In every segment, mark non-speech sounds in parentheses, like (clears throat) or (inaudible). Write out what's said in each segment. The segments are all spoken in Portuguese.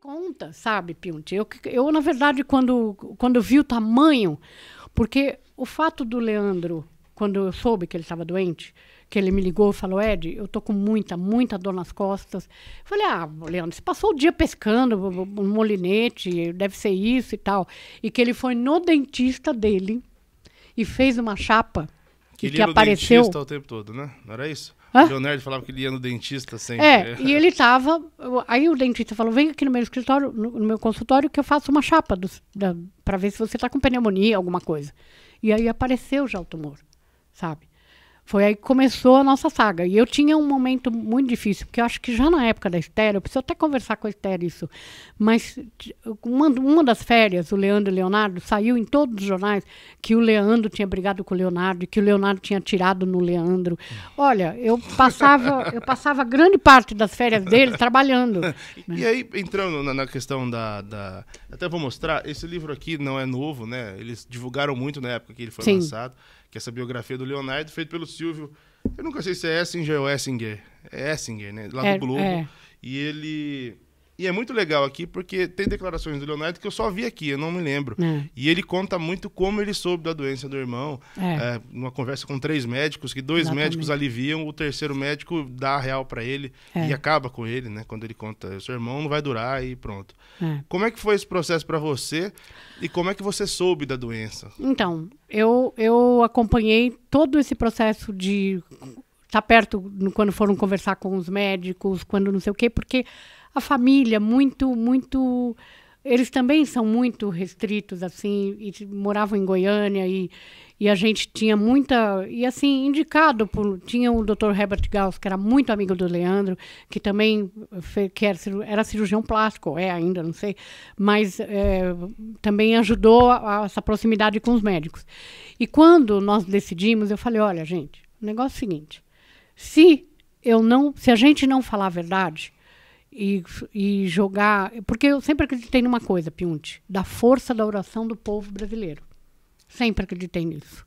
conta, sabe, Pionte? Eu, eu, na verdade, quando, quando vi o tamanho, porque o fato do Leandro, quando eu soube que ele estava doente, que ele me ligou e falou, Ed, eu tô com muita, muita dor nas costas. Eu falei, ah, Leandro, você passou o dia pescando, um molinete, deve ser isso e tal. E que ele foi no dentista dele e fez uma chapa. Que, que apareceu. o dentista o tempo todo, né? Não era isso? Hã? Leonardo falava que ele ia no dentista sempre. É, (laughs) e ele tava. Aí o dentista falou: vem aqui no meu escritório, no, no meu consultório, que eu faço uma chapa para ver se você tá com pneumonia, alguma coisa. E aí apareceu já o tumor, sabe? Foi aí que começou a nossa saga. E eu tinha um momento muito difícil, porque eu acho que já na época da Estéria, eu preciso até conversar com a Estéria isso, mas uma, uma das férias, o Leandro e o Leonardo, saiu em todos os jornais que o Leandro tinha brigado com o Leonardo, que o Leonardo tinha tirado no Leandro. Olha, eu passava, (laughs) eu passava grande parte das férias dele trabalhando. (laughs) Né? E aí, entrando na, na questão da, da, Até vou mostrar, esse livro aqui não é novo, né? Eles divulgaram muito na época que ele foi Sim. lançado. Sim que é essa biografia do Leonardo, feita pelo Silvio. Eu nunca sei se é Essinger ou Essinger. É Essinger, né? Lá do é, Globo. É. E ele e é muito legal aqui porque tem declarações do Leonardo que eu só vi aqui, eu não me lembro. É. E ele conta muito como ele soube da doença do irmão. É. É, numa conversa com três médicos, que dois Exatamente. médicos aliviam, o terceiro médico dá a real para ele é. e acaba com ele, né? Quando ele conta, seu irmão não vai durar e pronto. É. Como é que foi esse processo para você e como é que você soube da doença? Então, eu, eu acompanhei todo esse processo de estar tá perto quando foram conversar com os médicos, quando não sei o quê, porque a família muito, muito. Eles também são muito restritos, assim, e moravam em Goiânia e, e a gente tinha muita. E assim, indicado por. Tinha o Dr. Herbert Gauss, que era muito amigo do Leandro, que também fez, que era, era, cirurgião plástico, é ainda, não sei, mas é, também ajudou a, a essa proximidade com os médicos. E quando nós decidimos, eu falei: olha, gente, o negócio é o seguinte: se eu não. Se a gente não falar a verdade e, e jogar. Porque eu sempre acreditei numa coisa, Piunte, da força da oração do povo brasileiro. Sempre acreditei nisso.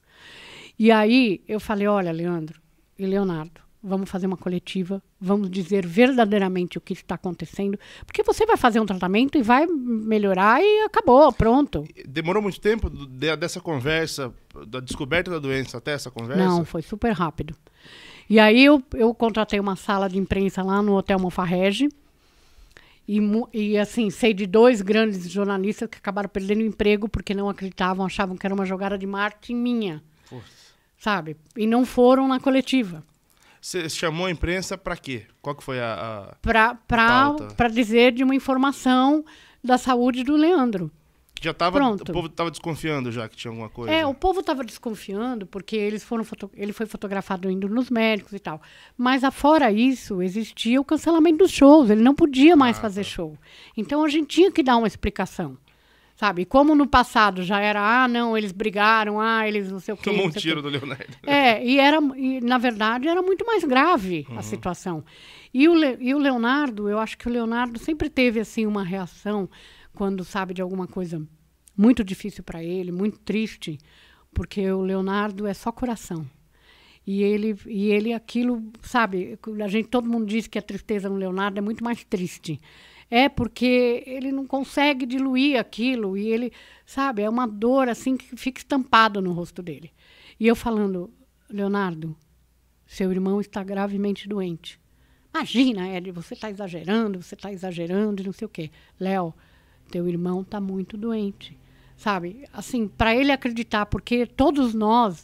E aí eu falei: olha, Leandro e Leonardo, vamos fazer uma coletiva, vamos dizer verdadeiramente o que está acontecendo, porque você vai fazer um tratamento e vai melhorar e acabou, pronto. Demorou muito tempo dessa conversa, da descoberta da doença até essa conversa? Não, foi super rápido. E aí eu, eu contratei uma sala de imprensa lá no Hotel Monfarrege, e, e, assim, sei de dois grandes jornalistas que acabaram perdendo o emprego porque não acreditavam, achavam que era uma jogada de marketing minha. Poxa. Sabe? E não foram na coletiva. Você chamou a imprensa para quê? Qual que foi a, a para dizer de uma informação da saúde do Leandro já estava Pronto. O povo estava desconfiando já que tinha alguma coisa. É, o povo estava desconfiando porque eles foram foto... ele foi fotografado indo nos médicos e tal. Mas afora ah, isso, existia o cancelamento dos shows. Ele não podia mais ah, tá. fazer tá. show. Então a gente tinha que dar uma explicação. Sabe? Como no passado já era, ah, não, eles brigaram, ah, eles não sei o quê. Tomou um tiro do Leonardo. É, e era, e, na verdade, era muito mais grave uhum. a situação. E o, Le... e o Leonardo, eu acho que o Leonardo sempre teve, assim, uma reação quando sabe de alguma coisa muito difícil para ele, muito triste, porque o Leonardo é só coração. E ele, e ele é aquilo, sabe, a gente todo mundo diz que a tristeza no Leonardo é muito mais triste. É porque ele não consegue diluir aquilo e ele, sabe, é uma dor assim que fica estampada no rosto dele. E eu falando, Leonardo, seu irmão está gravemente doente. Imagina, Ed, você está exagerando, você está exagerando e não sei o quê. Léo, teu irmão está muito doente, sabe? Assim, para ele acreditar, porque todos nós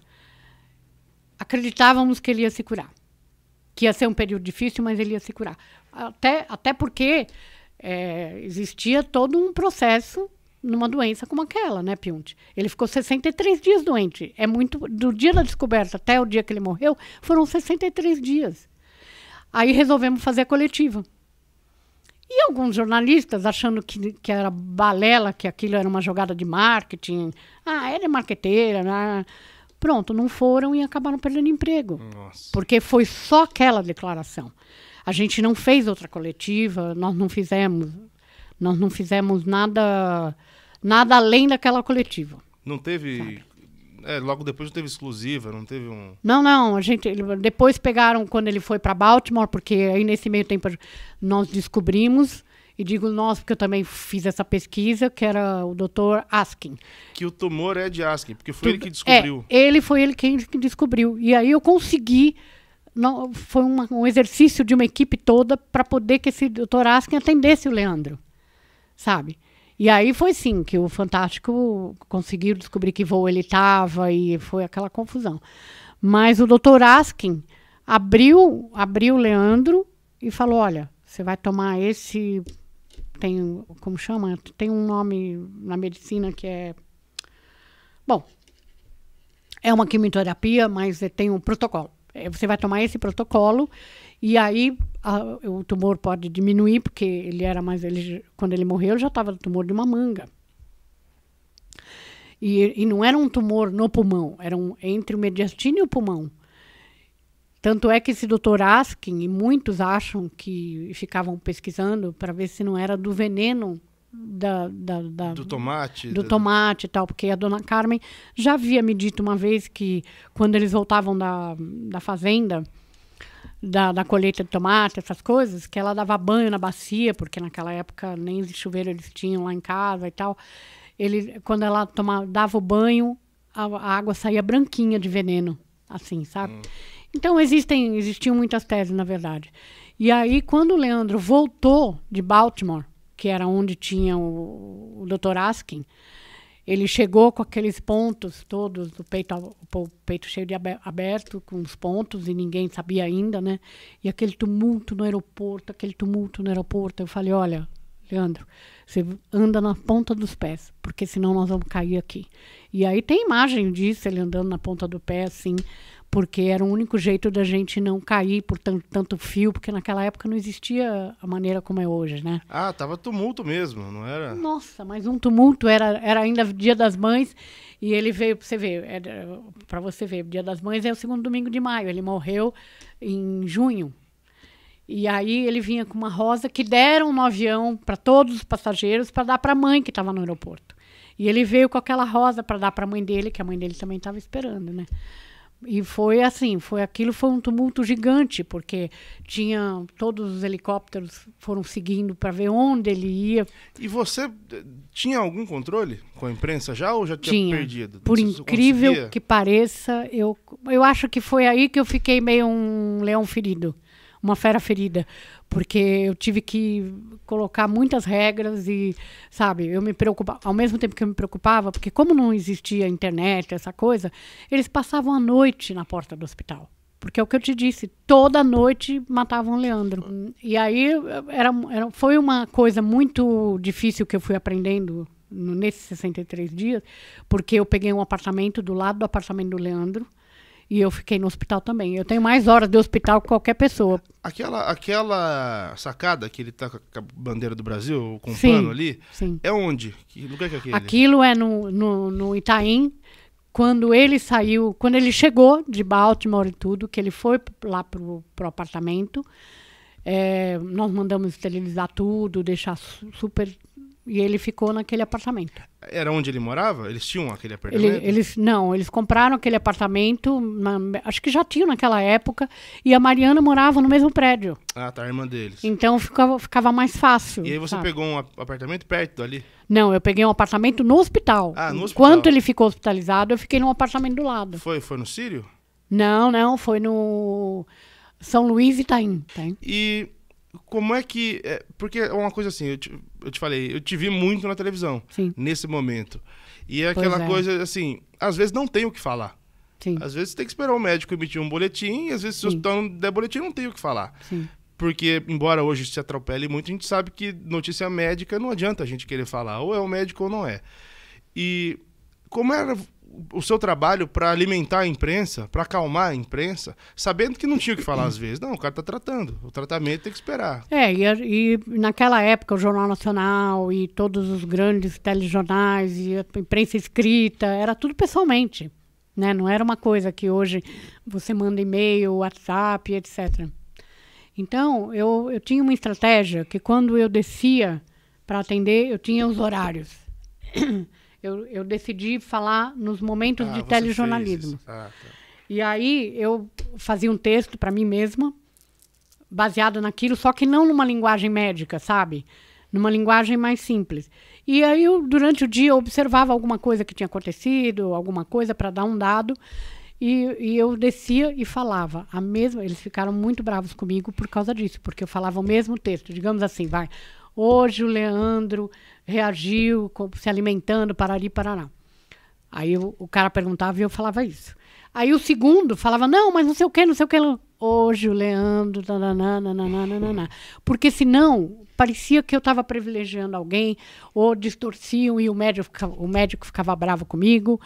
acreditávamos que ele ia se curar, que ia ser um período difícil, mas ele ia se curar, até até porque é, existia todo um processo numa doença como aquela, né, Piunte? Ele ficou 63 dias doente. É muito do dia da descoberta até o dia que ele morreu, foram 63 dias. Aí resolvemos fazer a coletiva. E alguns jornalistas achando que, que era balela, que aquilo era uma jogada de marketing. Ah, ela é marqueteira. Né? Pronto, não foram e acabaram perdendo emprego. Nossa. Porque foi só aquela declaração. A gente não fez outra coletiva, nós não fizemos. Nós não fizemos nada, nada além daquela coletiva. Não teve Sabe? É, logo depois não teve exclusiva, não teve um. Não, não. A gente depois pegaram quando ele foi para Baltimore, porque aí nesse meio tempo nós descobrimos. E digo nós, porque eu também fiz essa pesquisa, que era o Dr. Askin. Que o tumor é de Askin, porque foi tu... ele que descobriu. É, ele foi ele quem descobriu. E aí eu consegui. Não, foi uma, um exercício de uma equipe toda para poder que esse Dr. Askin atendesse o Leandro. Sabe? E aí foi sim que o Fantástico conseguiu descobrir que voo ele estava e foi aquela confusão. Mas o Dr. Askin abriu, abriu o Leandro e falou: olha, você vai tomar esse. Tem, como chama? Tem um nome na medicina que é. Bom, é uma quimioterapia, mas tem um protocolo. É, você vai tomar esse protocolo e aí a, o tumor pode diminuir, porque ele era mais. Ele, quando ele morreu, ele já estava no tumor de uma manga. E, e, não era um tumor no pulmão, era um, entre o mediastino e o pulmão. Tanto é que esse doutor Askin, e muitos acham que ficavam pesquisando para ver se não era do veneno da, da, da, do tomate. Do da... tomate e tal, porque a dona Carmen já havia me dito uma vez que quando eles voltavam da, da fazenda, da, da, colheita de tomate, essas coisas, que ela dava banho na bacia, porque naquela época nem chuveiro eles tinham lá em casa e tal. Ele, quando ela tomava, dava o banho, a, a água saía branquinha de veneno, assim, sabe? Hum. Então existem, existiam muitas teses, na verdade. E aí, quando o Leandro voltou de Baltimore, que era onde tinha o, o Dr. Askin, ele chegou com aqueles pontos todos, o peito, o peito cheio de aberto, com os pontos, e ninguém sabia ainda, né? E aquele tumulto no aeroporto, aquele tumulto no aeroporto. Eu falei, olha, Leandro, você anda na ponta dos pés, porque senão nós vamos cair aqui. E aí tem imagem disso, ele andando na ponta do pé, assim, porque era o único jeito da gente não cair por tanto, tanto fio, porque naquela época não existia a maneira como é hoje, né? Ah, tava tumulto mesmo, não era? Nossa, mas um tumulto era, era ainda Dia das Mães e ele veio para você ver, é, para você ver, Dia das Mães é o segundo domingo de maio, ele morreu em junho. E aí ele vinha com uma rosa que deram no avião para todos os passageiros para dar para a mãe que estava no aeroporto. E ele veio com aquela rosa para dar para a mãe dele, que a mãe dele também estava esperando, né? E foi assim, foi aquilo foi um tumulto gigante, porque tinha todos os helicópteros foram seguindo para ver onde ele ia. E você eh, tinha algum controle com a imprensa já ou já tinha, tinha. perdido? Por incrível conseguia? que pareça, eu eu acho que foi aí que eu fiquei meio um leão ferido, uma fera ferida, porque eu tive que colocar muitas regras e, sabe, eu me preocupava, ao mesmo tempo que eu me preocupava, porque como não existia internet, essa coisa, eles passavam a noite na porta do hospital. Porque é o que eu te disse, toda noite matavam o Leandro. E aí era, era, foi uma coisa muito difícil que eu fui aprendendo nesses 63 dias, porque eu peguei um apartamento do lado do apartamento do Leandro, e eu fiquei no hospital também. Eu tenho mais horas de hospital que qualquer pessoa. Aquela, aquela sacada que ele tá com a bandeira do Brasil, com o um pano ali, sim. é onde? Que lugar que é aquele? Aquilo é no, no, no Itaim, quando ele saiu, quando ele chegou de Baltimore e tudo, que ele foi lá pro, pro apartamento, é, nós mandamos esterilizar tudo, deixar super e ele ficou naquele apartamento. Era onde ele morava? Eles tinham aquele apartamento? Ele, eles não, eles compraram aquele apartamento, na, acho que já tinham naquela época, e a Mariana morava no mesmo prédio. Ah, tá, a irmã deles. Então ficava, ficava mais fácil. E aí você sabe? pegou um apartamento perto ali? Não, eu peguei um apartamento no hospital. Ah, no hospital. Enquanto ele ficou hospitalizado, eu fiquei num apartamento do lado. Foi, foi no Sírio? Não, não, foi no São Luís Itaim. Tá? E como é que. É, porque é uma coisa assim, eu te, eu te falei, eu te vi muito na televisão Sim. nesse momento. E é aquela é. coisa assim, às vezes não tem o que falar. Sim. Às vezes tem que esperar o médico emitir um boletim, e às vezes se o hospital não der boletim, não tem o que falar. Sim. Porque, embora hoje se atropele muito, a gente sabe que notícia médica não adianta a gente querer falar. Ou é o médico ou não é. E como era o seu trabalho para alimentar a imprensa, para acalmar a imprensa, sabendo que não tinha o que falar às (clears throat) vezes. Não, o cara está tratando. O tratamento tem que esperar. É, e, e, naquela época o Jornal Nacional e todos os grandes telejornais e a imprensa escrita, era tudo pessoalmente. Né? Não era uma coisa que hoje você manda e-mail, WhatsApp, etc. Então, eu, eu tinha uma estratégia que quando eu descia para atender, eu tinha os horários. (clears throat) Eu, eu decidi falar nos momentos ah, de telejornalismo. Ah, tá. E aí eu fazia um texto para mim mesma, baseado naquilo, só que não numa linguagem médica, sabe? Numa linguagem mais simples. E aí, eu, durante o dia, eu observava alguma coisa que tinha acontecido, alguma coisa para dar um dado. E, e, eu descia e falava a mesma. Eles ficaram muito bravos comigo por causa disso, porque eu falava o mesmo texto, digamos assim, vai. Hoje o Leandro reagiu se alimentando, parari, paraná. Aí o, o cara perguntava e eu falava isso. Aí o segundo falava, não, mas não sei o que, não sei o que. Hoje o Leandro, nananana Porque senão parecia que eu estava privilegiando alguém, ou distorciam e o médico ficava, o médico ficava bravo comigo.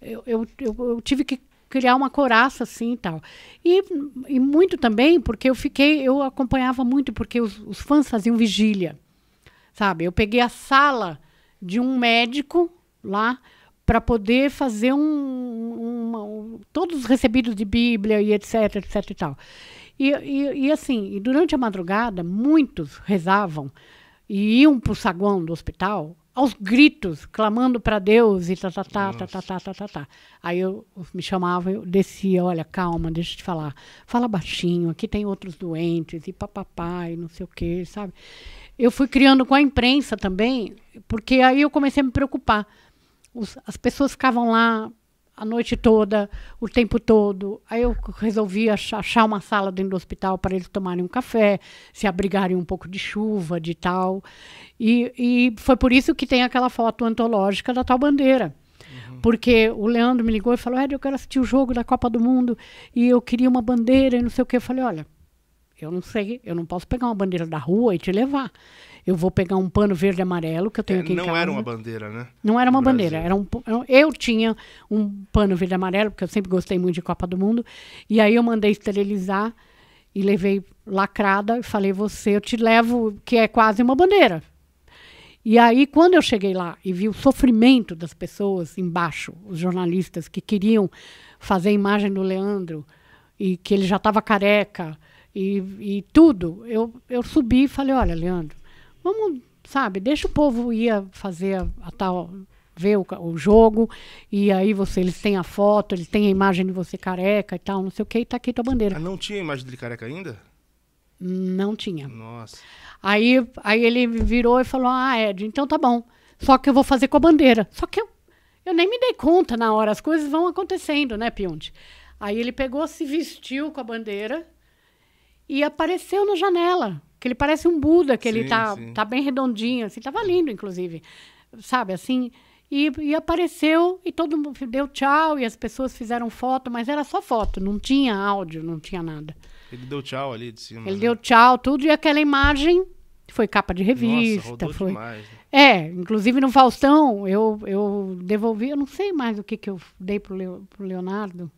Eu, eu, eu, eu tive que criar uma coraça assim e tal. E, e muito também porque eu fiquei, eu acompanhava muito, porque os, os fãs faziam vigília sabe? Eu peguei a sala de um médico lá para poder fazer um, um, todos os recebidos de Bíblia e etc, etc e tal. E, e, e assim, durante a madrugada, muitos rezavam e iam para o saguão do hospital aos gritos, clamando para Deus e tá, tá, tá, Nossa. tá, tá, tá, tá, tá. Aí eu me chamava, eu descia, olha, calma, deixa eu te falar. Fala baixinho, aqui tem outros doentes e papapá e não sei o quê, sabe? eu fui criando com a imprensa também, porque aí eu comecei a me preocupar. Os, as pessoas ficavam lá a noite toda, o tempo todo. Aí eu resolvi achar uma sala dentro do hospital para eles tomarem um café, se abrigarem um pouco de chuva, de tal. E, e foi por isso que tem aquela foto antológica da tal bandeira. Uhum. Porque o Leandro me ligou e falou: Ed, eu quero assistir o jogo da Copa do Mundo e eu queria uma bandeira e não sei o quê. Eu falei: olha, eu não sei, eu não posso pegar uma bandeira da rua e te levar. Eu vou pegar um pano verde e amarelo que eu tenho é, aqui Não era uma bandeira, né? Não era uma bandeira. Era um, eu tinha um pano verde e amarelo, porque eu sempre gostei muito de Copa do Mundo. E aí eu mandei esterilizar e levei lacrada e falei, você, eu te levo, que é quase uma bandeira. E aí, quando eu cheguei lá e vi o sofrimento das pessoas embaixo, os jornalistas que queriam fazer a imagem do Leandro e que ele já estava careca e, e tudo, eu, eu subi e falei, olha, Leandro, vamos, sabe, deixa o povo ir fazer a, a tal ver o, o, jogo, e aí você, eles têm a foto, eles têm a imagem de você careca e tal, não sei o que, e tá aqui tua bandeira. Ah, não tinha imagem dele careca ainda? Não tinha. Nossa. Aí, aí ele virou e falou: Ah, Ed, então tá bom. Só que eu vou fazer com a bandeira. Só que eu, eu nem me dei conta na hora, as coisas vão acontecendo, né, Pionte? Aí ele pegou, se vestiu com a bandeira e apareceu na janela. Que ele parece um Buda, que sim, ele tá, tá bem redondinho, assim, tava lindo, inclusive. Sabe, assim. E, e, apareceu e todo mundo deu tchau e as pessoas fizeram foto, mas era só foto, não tinha áudio, não tinha nada. Ele deu tchau ali de cima. Ele né? deu tchau, tudo, e aquela imagem foi capa de revista. Nossa, foi... Demais, né? É, inclusive no Faustão, eu, eu devolvi, eu não sei mais o que, que eu dei pro, Leo, pro Leonardo.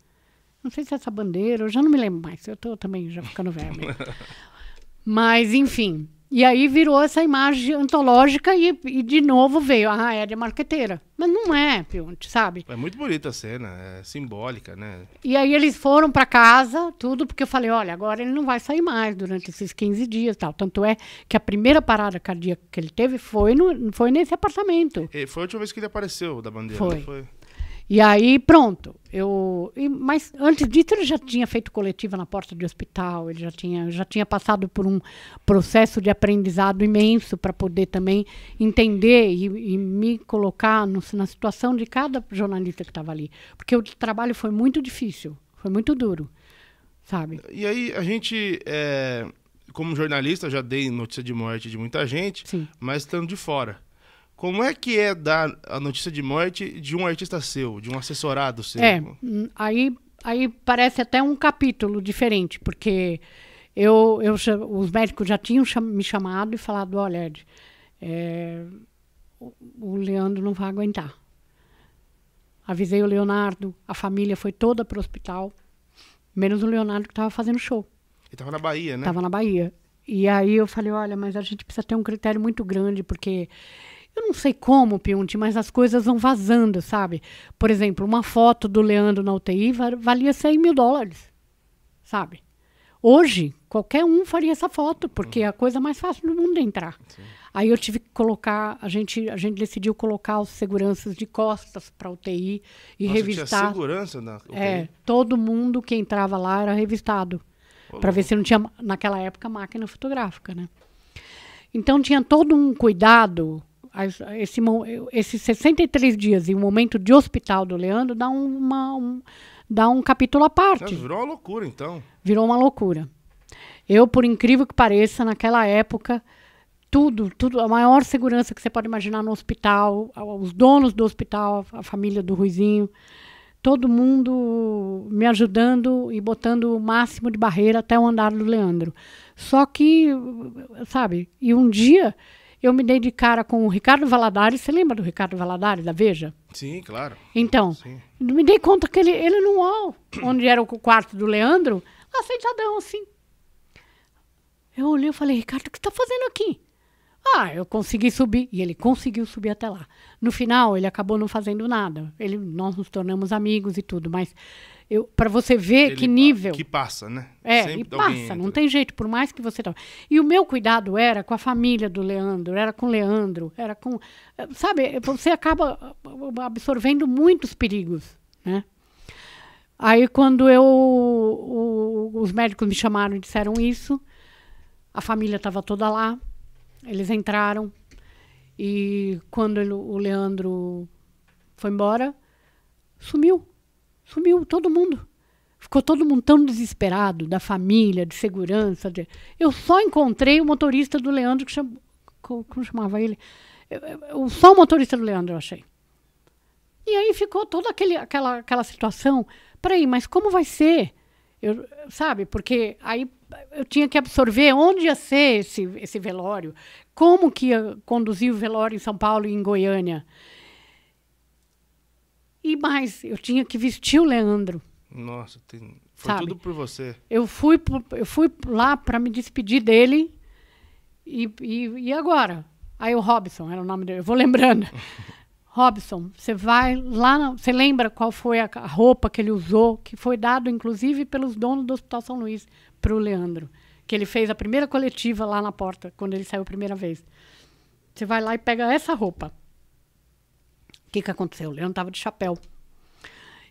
Não sei se é essa bandeira, eu já não me lembro mais. Eu estou também já ficando velha. (laughs) Mas, enfim. E aí virou essa imagem antológica e, e de novo veio, ah, é de marqueteira. Mas não é, Pionte, sabe? É muito bonita a cena, é simbólica, né? E aí eles foram para casa, tudo, porque eu falei, olha, agora ele não vai sair mais durante esses 15 dias tal. Tanto é que a primeira parada cardíaca que ele teve foi, no, foi nesse apartamento. E é, foi a última vez que ele apareceu da bandeira, foi? foi? E aí, pronto. Eu, mas antes disso, ele já tinha feito coletiva na porta de hospital, ele já tinha, já tinha passado por um processo de aprendizado imenso para poder também entender e, e me colocar no, na situação de cada jornalista que estava ali. Porque o trabalho foi muito difícil, foi muito duro, sabe? E aí, a gente. É como jornalista, já dei notícia de morte de muita gente, Sim. mas estando de fora. Como é que é dar a notícia de morte de um artista seu, de um assessorado seu? É, aí, aí parece até um capítulo diferente, porque eu, eu, os médicos já tinham me chamado e falado, olha, Ed, é, o Leandro não vai aguentar. Avisei o Leonardo, a família foi toda para o hospital, menos o Leonardo que estava fazendo show. Ele estava na Bahia, né? Estava na Bahia. E aí eu falei, olha, mas a gente precisa ter um critério muito grande, porque eu não sei como, Piunti, mas as coisas vão vazando, sabe? Por exemplo, uma foto do Leandro na UTI valia 100 mil dólares, sabe? Hoje, qualquer um faria essa foto, porque é a coisa mais fácil do mundo entrar. Sim. Aí eu tive que colocar, a gente, a gente decidiu colocar os seguranças de costas para UTI e Nossa, revistar. Tinha segurança na UTI? É, todo mundo que entrava lá era revistado, para ver se não tinha naquela época máquina fotográfica, né? Então tinha todo um cuidado esse esse, esses 63 dias e o momento de hospital do Leandro dá, uma, um, dá um capítulo à parte. Mas virou uma loucura, então. Virou uma loucura. Eu, por incrível que pareça, naquela época, tudo, tudo, a maior segurança que você pode imaginar no hospital, os donos do hospital, a família do Ruizinho, todo mundo me ajudando e botando o máximo de barreira até o andar do Leandro. Só que, sabe, e um dia eu me dei de cara com o Ricardo Valadares. Você lembra do Ricardo Valadares, da Veja? Sim, claro. Então, Sim. me dei conta que ele, ele no UOL, onde era o quarto do Leandro, aceitadão, assim. Eu olhei e falei, Ricardo, o que está fazendo aqui? Ah, eu consegui subir. E ele conseguiu subir até lá. No final, ele acabou não fazendo nada. Ele, nós nos tornamos amigos e tudo, mas eu para você ver ele que nível. Que passa, né? É, e passa, não tem jeito, por mais que você. Tá- e o meu cuidado era com a família do Leandro, era com o Leandro, era com. Eh, sabe, você acaba eh, absorvendo muitos perigos, né? Aí, quando eu, o, os médicos me chamaram e disseram isso, a família estava toda lá, eles entraram e quando ele, o Leandro foi embora, sumiu. Sumiu todo mundo. Ficou todo mundo tão desesperado, da família, de segurança. De... Eu só encontrei o motorista do Leandro, que como chamava ele? Eu, eu, só o motorista do Leandro, eu achei. E aí ficou toda aquele, aquela, aquela situação. Peraí, mas como vai ser? Eu, sabe, porque aí eu tinha que absorver onde ia ser esse, esse velório, como que ia conduzir o velório em São Paulo e em Goiânia. E mais, eu tinha que vestir o Leandro. Nossa, tem... foi sabe? tudo por você. Eu fui, eu fui lá para me despedir dele. E, e, e agora? Aí o Robson era o nome dele, eu vou lembrando. (laughs) Robson, você vai lá, você lembra qual foi a roupa que ele usou, que foi dado inclusive pelos donos do Hospital São Luís para o Leandro, que ele fez a primeira coletiva lá na porta quando ele saiu a primeira vez. Você vai lá e pega essa roupa. O que que aconteceu? O Leandro estava de chapéu.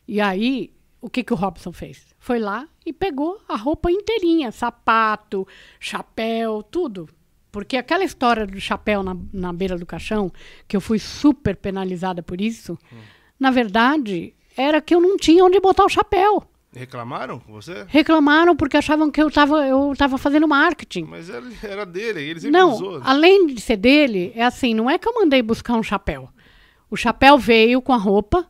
E aí, o que que o Robson fez? Foi lá e pegou a roupa inteirinha, sapato, chapéu, tudo porque aquela história do chapéu na, na beira do caixão, que eu fui super penalizada por isso, hum. na verdade, era que eu não tinha onde botar o chapéu. Reclamaram com você? Reclamaram porque achavam que eu estava eu tava fazendo marketing. Mas era, era dele, eles Não, usou. além de ser dele, é assim, não é que eu mandei buscar um chapéu. O chapéu veio com a roupa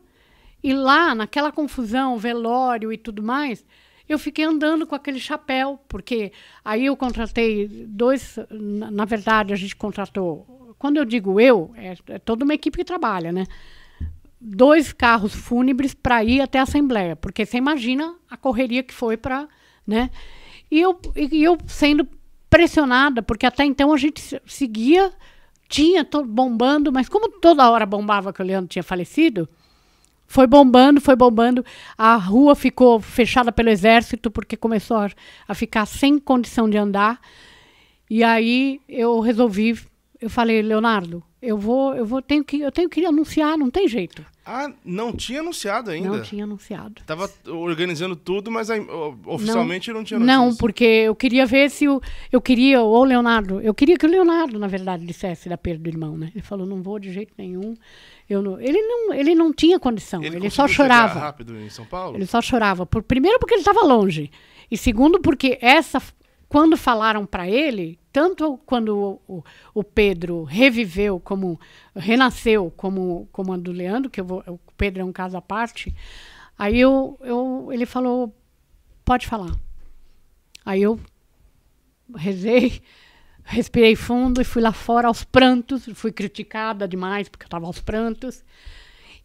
e lá, naquela confusão, velório e tudo mais, eu fiquei andando com aquele chapéu, porque aí eu contratei dois, na, na verdade a gente contratou, quando eu digo eu, é, é toda uma equipe que trabalha, né? Dois carros fúnebres para ir até a Assembleia, porque você imagina a correria que foi para, né? E eu, e eu sendo pressionada, porque até então a gente seguia, tinha bombando, mas como toda hora bombava que o Leandro tinha falecido, foi bombando, foi bombando. A rua ficou fechada pelo exército porque começou a, a ficar sem condição de andar. E aí eu resolvi, eu falei, Leonardo, eu vou, eu vou, tenho que, eu tenho que anunciar, não tem jeito. Ah, não tinha anunciado ainda? Não tinha anunciado. Tava organizando tudo, mas aí, oficialmente não, não tinha anunciado. Não, porque eu queria ver se o, eu queria, ou o Leonardo, eu queria que o Leonardo, na verdade, dissesse da perda do irmão, né? Ele falou, não vou de jeito nenhum. Eu não, ele, não, ele não tinha condição, ele, ele só chorava. rápido em São Paulo? Ele só chorava. Por, primeiro porque ele estava longe. E segundo porque essa quando falaram para ele, tanto quando o, o, Pedro reviveu, como renasceu, como, como a do Leandro, que vou, o Pedro é um caso à parte, aí eu, eu, ele falou, pode falar. Aí eu rezei, (laughs) respirei fundo e fui lá fora aos prantos, fui criticada demais porque eu estava aos prantos.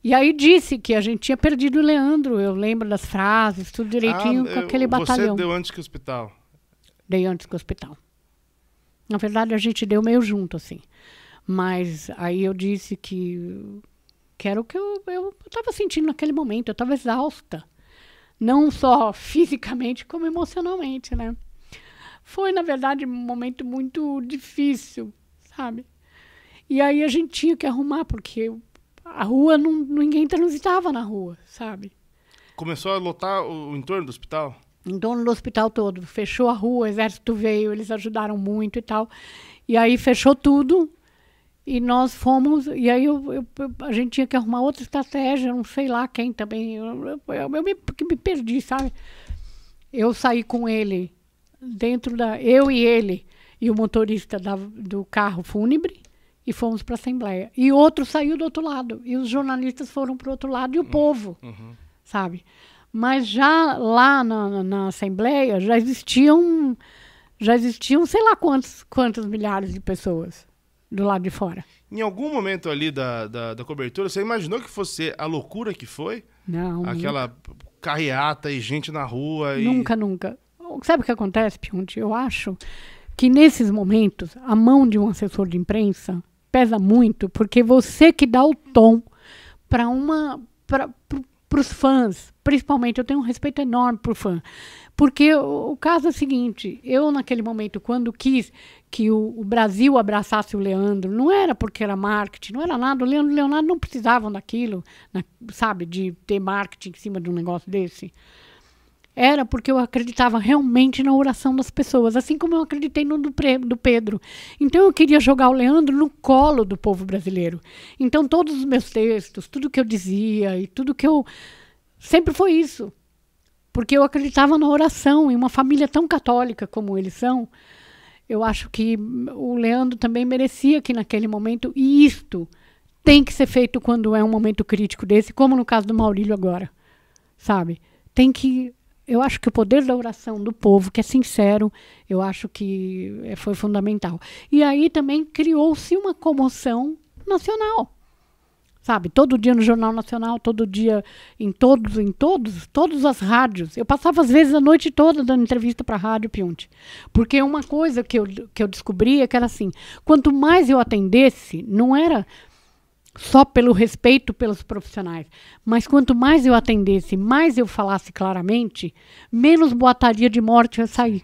E aí disse que a gente tinha perdido o Leandro, eu lembro das frases, tudo direitinho ah, com aquele batalhão. Você deu antes que o hospital dei antes o hospital. Na verdade, a gente deu meio junto, assim. Mas aí eu disse que, que era o que eu estava sentindo naquele momento. Eu estava exausta. Não só (laughs) fisicamente, como emocionalmente, né? Foi, na verdade, um momento muito difícil, sabe? E aí a gente tinha que arrumar, porque a rua, não, ninguém transitava na rua, sabe? Começou a lotar o entorno do hospital? dono do hospital todo, fechou a rua, o exército veio, eles ajudaram muito e tal. E aí fechou tudo e nós fomos. E aí eu, eu, a gente tinha que arrumar outra estratégia, não sei lá quem também. Eu, eu me, me, perdi, sabe? Eu saí com ele, dentro da. Eu e ele, e o motorista da, do carro fúnebre, e fomos para a Assembleia. E outro saiu do outro lado, e os jornalistas foram para o outro lado, e o uhum. povo, uhum. sabe? Mas já lá na, na Assembleia já existiam, já existiam sei lá quantos, quantos milhares de pessoas do lado de fora. Em algum momento ali da, da, da cobertura, você imaginou que fosse a loucura que foi? Não. Aquela nunca. carreata e gente na rua. E... Nunca, nunca. Sabe o que acontece, Pionte? Eu acho que nesses momentos a mão de um assessor de imprensa pesa muito, porque você que dá o tom para uma para para os fãs, principalmente. Eu tenho um respeito enorme por fã. Porque o, o, caso é o seguinte: eu, naquele momento, quando quis que o, o, Brasil abraçasse o Leandro, não era porque era marketing, não era nada. O Leandro e o Leonardo não precisavam daquilo, na, sabe, de ter marketing em cima de um negócio desse. Era porque eu acreditava realmente na oração das pessoas, assim como eu acreditei no do, do Pedro. Então eu queria jogar o Leandro no colo do povo brasileiro. Então todos os meus textos, tudo que eu dizia e tudo que eu. Sempre foi isso. Porque eu acreditava na oração, Em uma família tão católica como eles são, eu acho que o Leandro também merecia que naquele momento, e isto tem que ser feito quando é um momento crítico desse, como no caso do Maurílio agora, sabe? Tem que eu acho que o poder da oração do povo, que é sincero, eu acho que eh, foi fundamental. E aí também criou-se uma comoção nacional. Sabe, todo dia no Jornal Nacional, todo dia em todos, em todos, todas as rádios. Eu passava às vezes a noite toda dando entrevista para a Rádio Pionte. Porque uma coisa que eu, que eu descobria é que era assim, quanto mais eu atendesse, não era só pelo respeito pelos profissionais. Mas quanto mais eu atendesse, mais eu falasse claramente, menos boataria de morte ia sair.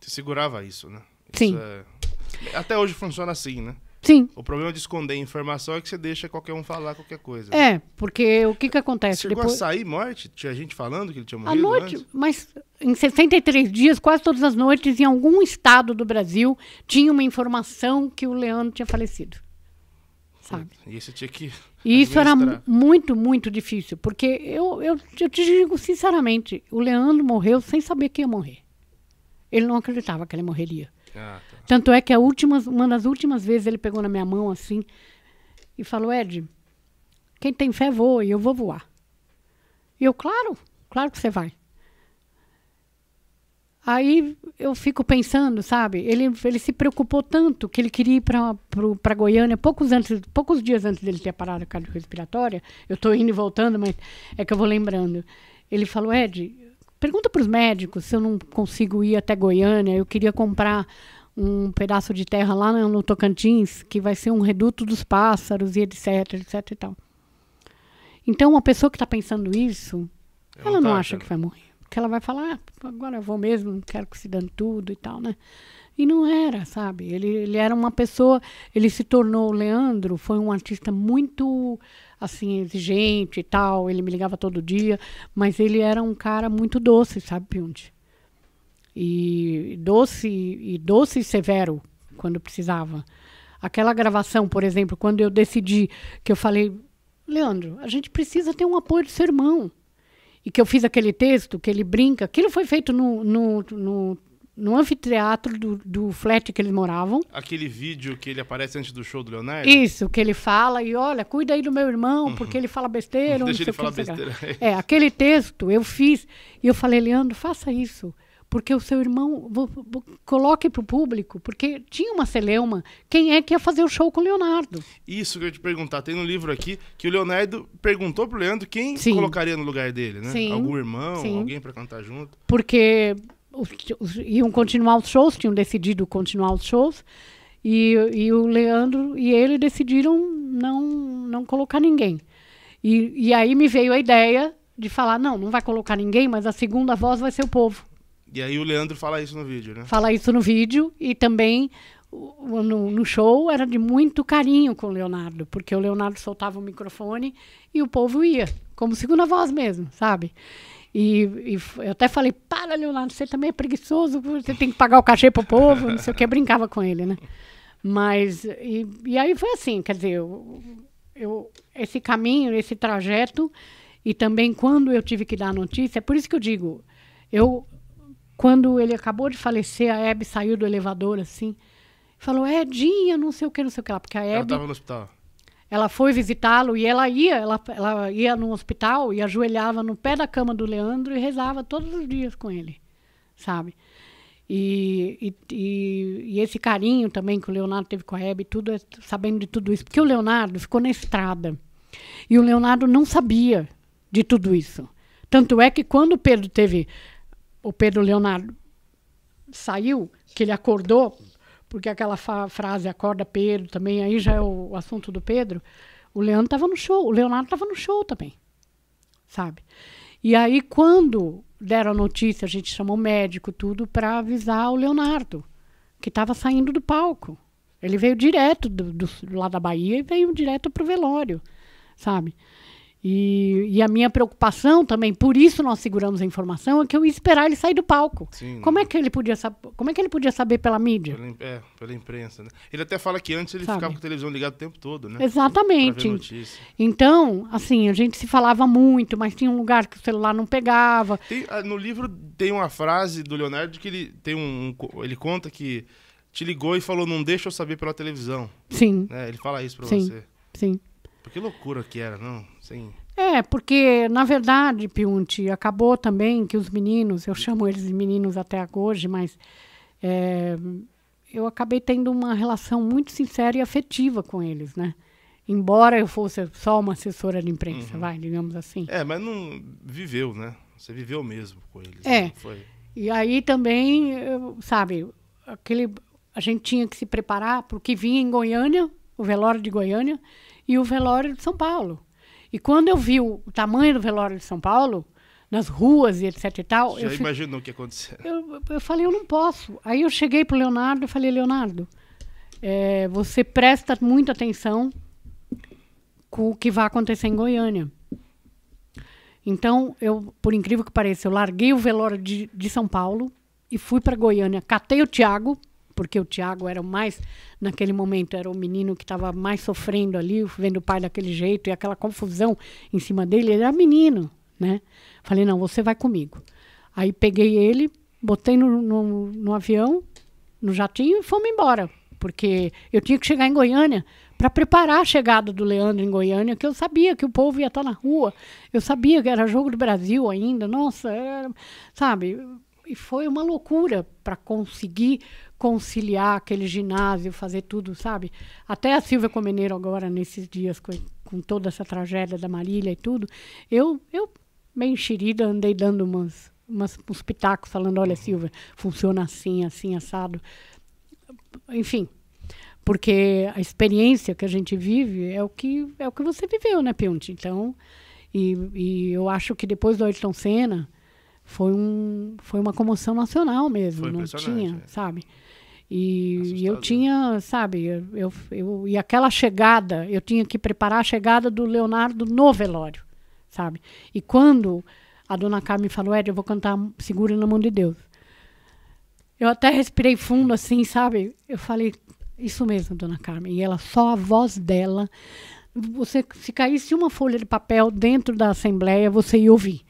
Você segurava isso, né? Isso Sim. É... Até hoje funciona assim, né? Sim. O problema de esconder informação é que você deixa qualquer um falar qualquer coisa. É, porque o que que acontece? Chegou depois... a sair morte? Tinha gente falando que ele tinha morrido À noite, antes? mas em 63 dias, quase todas as noites, em algum estado do Brasil, tinha uma informação que o Leandro tinha falecido sabe? E tinha que. E isso era muito, muito difícil, porque eu, eu, eu te digo sinceramente: o Leandro morreu sem saber que ia morrer. Ele não acreditava que ele morreria. Ah, tá. Tanto é que a última, uma das últimas vezes ele pegou na minha mão assim e falou: Ed, quem tem fé voa e eu vou voar. E eu, claro, claro que você vai. Aí eu fico pensando, sabe? Ele, ele se preocupou tanto que ele queria ir para Goiânia poucos, antes, poucos dias antes dele ter parado a parada respiratória. Eu estou indo e voltando, mas é que eu vou lembrando. Ele falou: Ed, pergunta para os médicos se eu não consigo ir até Goiânia. Eu queria comprar um pedaço de terra lá no Tocantins, que vai ser um reduto dos pássaros e etc, etc e tal. Então, uma pessoa que está pensando isso, é ela não, acha né? que vai morrer. Porque ela vai falar, ah, agora eu vou mesmo, não quero que se dane tudo e tal, né? E não era, sabe? Ele, ele era uma pessoa, ele se tornou, o Leandro foi um artista muito, assim, exigente e tal, ele me ligava todo dia, mas ele era um cara muito doce, sabe, Pionte? E doce, e doce e severo, quando precisava. Aquela gravação, por exemplo, quando eu decidi, que eu falei, Leandro, a gente precisa ter um apoio do seu irmão e que eu fiz aquele texto, que ele brinca, aquilo foi feito no, no, no, no anfiteatro do, do flat que eles moravam. Aquele vídeo que ele aparece antes do show do Leonardo? Isso, que ele fala e olha, cuida aí do meu irmão, uhum. porque ele fala besteira. (laughs) Deixa ele falar besteira. É, aquele texto eu fiz e eu falei, Leandro, faça isso porque o seu irmão vou, vou, coloque para o público, porque tinha uma celeuma. Quem é que ia fazer o show com o Leonardo? Isso que eu ia te perguntar. Tem no livro aqui que o Leonardo perguntou pro Leandro quem Sim. colocaria no lugar dele, né? Sim. Algum irmão, Sim. alguém para cantar junto. Porque os, os, iam continuar os shows, tinham decidido continuar os shows. E, e o Leandro e ele decidiram não, não colocar ninguém. E, e aí me veio a ideia de falar: não, não vai colocar ninguém, mas a segunda voz vai ser o povo. E aí o Leandro fala isso no vídeo, né? Fala isso no vídeo e também no, no, show era de muito carinho com o Leonardo, porque o Leonardo soltava o microfone e o povo ia, como segunda voz mesmo, sabe? E, e eu até falei, para, Leonardo, você também é preguiçoso, você tem que pagar o cachê pro povo, não sei o que, brincava com ele, né? Mas, e, e aí foi assim, quer dizer, eu, eu, esse caminho, esse trajeto, e também quando eu tive que dar a notícia, é por isso que eu digo, eu quando ele acabou de falecer, a Hebe saiu do elevador assim. Falou, Edinha, é, não sei o que, não sei o que lá. Porque a Hebe. Ela estava no hospital. Ela foi visitá-lo e ela ia, ela, ela ia no hospital e ajoelhava no pé da cama do Leandro e rezava todos os dias com ele, sabe? E, e, e, esse carinho também que o Leonardo teve com a Hebe, tudo, é, sabendo de tudo isso. Porque o Leonardo ficou na estrada. E o Leonardo não sabia de tudo isso. Tanto é que quando o Pedro teve o Pedro Leonardo saiu, que ele acordou, porque aquela frase acorda Pedro também, aí já é o, o assunto do Pedro. O Leandro estava no show, o Leonardo estava no show também, sabe? E aí quando deram a notícia, a gente chamou médico tudo para avisar o Leonardo que estava saindo do palco. Ele veio direto do, do, lá da Bahia e veio direto para o velório, sabe? E, e, a minha preocupação também, por isso nós seguramos a informação, é que eu ia esperar ele sair do palco. Sim, como, é que ele podia como é que ele podia saber pela mídia? Pela, é, pela imprensa. Né? Ele até fala que antes ele Sabe? ficava com a televisão ligada o tempo todo, né? Exatamente. Então, assim, a gente se falava muito, mas tinha um lugar que o celular não pegava. Tem, ah, no livro tem uma frase do Leonardo que ele tem um. Ele conta que te ligou e falou: não deixa eu saber pela televisão. Sim. É, ele fala isso pra Sim. você. Sim. Porque loucura que era, não? sim É, porque, na verdade, Piunti, acabou também que os meninos, eu chamo eles de meninos até hoje, mas é, eu acabei tendo uma relação muito sincera e afetiva com eles, né? Embora eu fosse só uma assessora de imprensa, uhum. vai, digamos assim. É, mas não viveu, né? Você viveu mesmo com eles. É. Né? Foi... E aí também, sabe, aquele, a gente tinha que se preparar para o que vinha em Goiânia, o velório de Goiânia, e o velório de São Paulo. E quando eu vi o tamanho do velório de São Paulo, nas ruas e etc e tal... Já eu imaginou o que aconteceu. Eu, eu falei, eu não posso. Aí eu cheguei para o Leonardo e falei, Leonardo, é, você presta muita atenção com o que vai acontecer em Goiânia. Então, eu, por incrível que pareça, eu larguei o velório de, de São Paulo e fui para Goiânia. Catei o Tiago, porque o Tiago era o mais, naquele momento, era o menino que estava mais sofrendo ali, vendo o pai daquele jeito e aquela confusão em cima dele. Ele era menino, né? Falei, não, você vai comigo. Aí peguei ele, botei no, no, no avião, no jatinho e fomos embora. Porque eu tinha que chegar em Goiânia para preparar a chegada do Leandro em Goiânia, que eu sabia que o povo ia estar tá na rua, eu sabia que era jogo do Brasil ainda, nossa, era, sabe? e foi uma loucura para conseguir conciliar aquele ginásio, fazer tudo, sabe? Até a Silvia Comeneiro agora, nesses dias, com, com toda essa tragédia da Marília e tudo, eu, eu meio enxerida, andei dando umas, umas, uns pitacos, falando, olha, uhum. Silvia, funciona assim, assim, assado. Enfim, porque a experiência que a gente vive é o que, é o que você viveu, né, Pionte? Então, e, e eu acho que depois do Ayrton Senna foi, um, foi uma comoção nacional mesmo. Foi não tinha, é. sabe? E eu tinha, sabe, eu, eu, e aquela chegada, eu tinha que preparar a chegada do Leonardo no velório, sabe? E quando a dona Carmen falou, Ed, eu vou cantar Segura na Mão de Deus. Eu até respirei fundo assim, sabe? Eu falei, isso mesmo, dona Carmen. E ela, só a voz dela, você, se caísse uma folha de papel dentro da Assembleia, você ia ouvir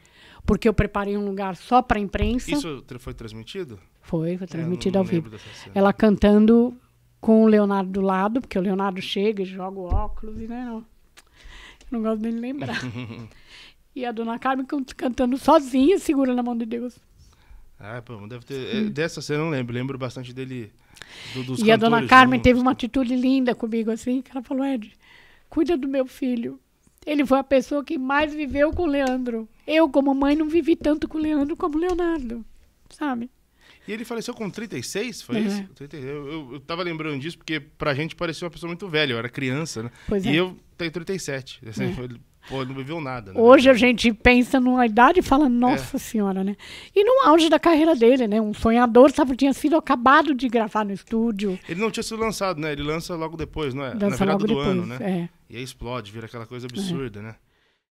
porque eu preparei um lugar só para imprensa. Isso foi transmitido? Foi, foi é, transmitido ao vivo. Ela cantando com o Leonardo do lado, porque o Leonardo chega e joga o óculos e né, não. Não gosto nem de lembrar. (laughs) e a dona Carmen cantando sozinha, segura na mão de Deus. Ah, pô, deve ter. É, dessa cena eu não lembro, lembro bastante dele. Do, dos e a dona Carmen né? teve uma atitude linda comigo, assim, que ela falou: Ed, cuida do meu filho. Ele foi a pessoa que mais viveu com o Leandro. Eu, como mãe, não vivi tanto com o Leandro como o Leonardo, sabe? E ele faleceu com 36, foi uhum. isso? Eu, eu, eu tava lembrando disso porque pra gente parecia uma pessoa muito velha, eu era criança, né? Pois e é. eu tenho 37. Assim, é. Pô, não viveu nada. Né? Hoje a gente pensa numa idade e fala, nossa é. senhora, né? E no auge da carreira dele, né? Um sonhador sabe? tinha sido acabado de gravar no estúdio. Ele não tinha sido lançado, né? Ele lança logo depois, não é? Dança Na virada do depois, ano, né? É. E aí explode, vira aquela coisa absurda, é. né?